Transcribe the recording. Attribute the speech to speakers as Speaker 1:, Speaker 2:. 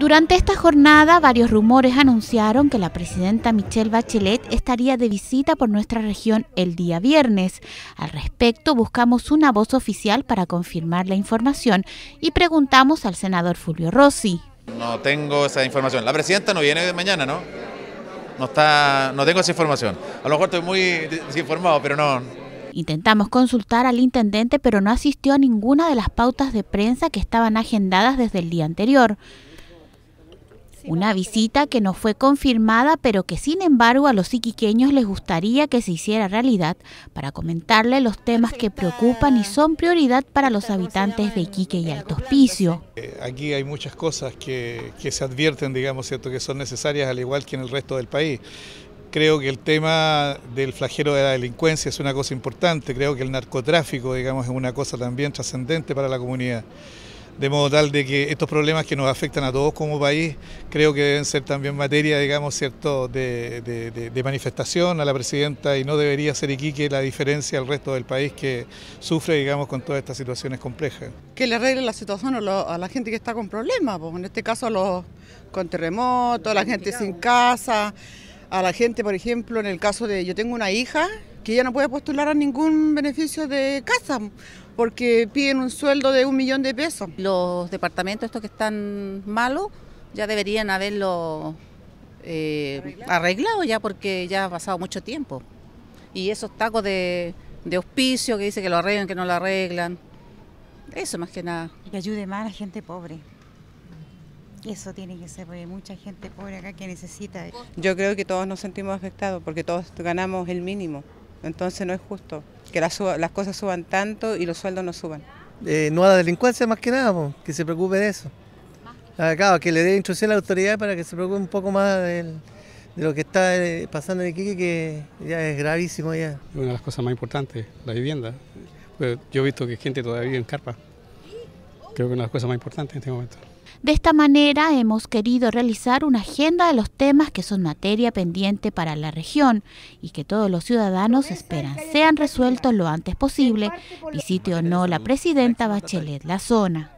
Speaker 1: Durante esta jornada, varios rumores anunciaron que la presidenta Michelle Bachelet estaría de visita por nuestra región el día viernes. Al respecto, buscamos una voz oficial para confirmar la información y preguntamos al senador Fulvio Rossi.
Speaker 2: No tengo esa información. La presidenta no viene mañana, ¿no? No, está, no tengo esa información. A lo mejor estoy muy desinformado, pero no,
Speaker 1: Intentamos consultar al intendente, pero no asistió a ninguna de las pautas de prensa que estaban agendadas desde el día anterior. Una visita que no fue confirmada, pero que sin embargo a los iquiqueños les gustaría que se hiciera realidad para comentarle los temas que preocupan y son prioridad para los habitantes de Iquique y Alto Hospicio.
Speaker 2: Eh, aquí hay muchas cosas que, se advierten, digamos, ¿cierto? que son necesarias al igual que en el resto del país creo que el tema del flagelo de la delincuencia es una cosa importante, creo que el narcotráfico, digamos, es una cosa también trascendente para la comunidad de modo tal de que estos problemas que nos afectan a todos como país creo que deben ser también materia, digamos, cierto, de, manifestación a la presidenta y no debería ser Iquique la diferencia al resto del país que sufre, digamos, con todas estas situaciones complejas.
Speaker 1: Que le arregle la situación a, la gente que está con problemas, pues, en este caso a los con terremotos, a la gente sin casa, a la gente, por ejemplo, en el caso de, yo tengo una hija que ya no puede postular a ningún beneficio de casa porque piden un sueldo de un millón de pesos. Los departamentos estos que están malos ya deberían haberlo eh, arreglado. ya porque ya ha pasado mucho tiempo. Y esos tacos de, de auspicio que dice que lo arreglan, que no lo arreglan. Eso más que nada. Que ayude más a la gente pobre. Eso tiene que ser, porque hay mucha gente pobre acá que necesita. Yo creo que todos nos sentimos afectados porque todos ganamos el mínimo. Entonces no es justo que las, cosas suban tanto y los sueldos no suban.
Speaker 2: Eh, no a la delincuencia más que nada, que se preocupe de eso. Ah, claro, que le dé instrucción a la autoridad para que se preocupe un poco más de lo que está eh, pasando en Iquique, que ya es gravísimo ya. Una de las cosas más importantes, la vivienda. Pues, yo he visto que gente todavía en carpa. Creo que una de las cosas más importantes en este momento.
Speaker 1: De esta manera hemos querido realizar una agenda de los temas que son materia pendiente para la región y que todos los ciudadanos esperan sean resueltos lo antes posible, visite o no la presidenta Bachelet la zona.